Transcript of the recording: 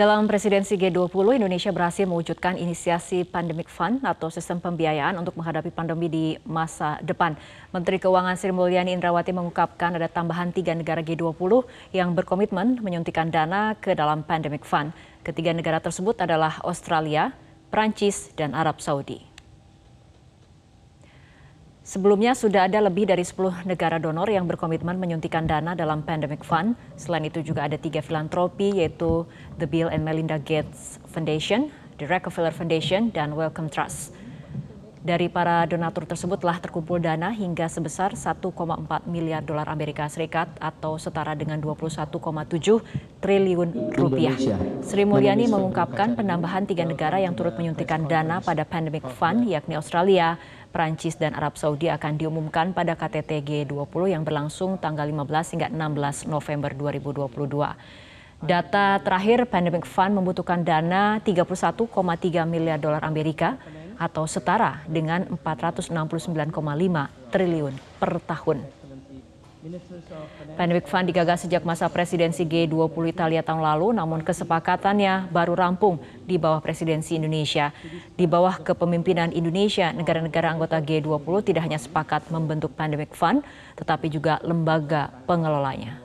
Dalam presidensi G20, Indonesia berhasil mewujudkan inisiasi Pandemic Fund atau sistem pembiayaan untuk menghadapi pandemi di masa depan. Menteri Keuangan Sri Mulyani Indrawati mengungkapkan ada tambahan tiga negara G20 yang berkomitmen menyuntikkan dana ke dalam Pandemic Fund. Ketiga negara tersebut adalah Australia, Prancis, dan Arab Saudi. Sebelumnya sudah ada lebih dari 10 negara donor yang berkomitmen menyuntikan dana dalam Pandemic Fund. Selain itu juga ada tiga filantropi yaitu The Bill and Melinda Gates Foundation, The Rockefeller Foundation, dan Wellcome Trust. Dari para donatur tersebut telah terkumpul dana hingga sebesar 1,4 miliar dolar Amerika Serikat atau setara dengan 21,7 triliun rupiah. Sri Mulyani mengungkapkan penambahan tiga negara yang turut menyuntikan dana pada Pandemic Fund yakni Australia, Perancis dan Arab Saudi akan diumumkan pada KTT G20 yang berlangsung tanggal 15 hingga 16 November 2022. Data terakhir Pandemic Fund membutuhkan dana 31,3 miliar dolar Amerika atau setara dengan 469,5 triliun per tahun. Pandemic Fund digagas sejak masa presidensi G20 Italia tahun lalu, namun kesepakatannya baru rampung di bawah presidensi Indonesia. Di bawah kepemimpinan Indonesia, negara-negara anggota G20 tidak hanya sepakat membentuk Pandemic Fund, tetapi juga lembaga pengelolanya.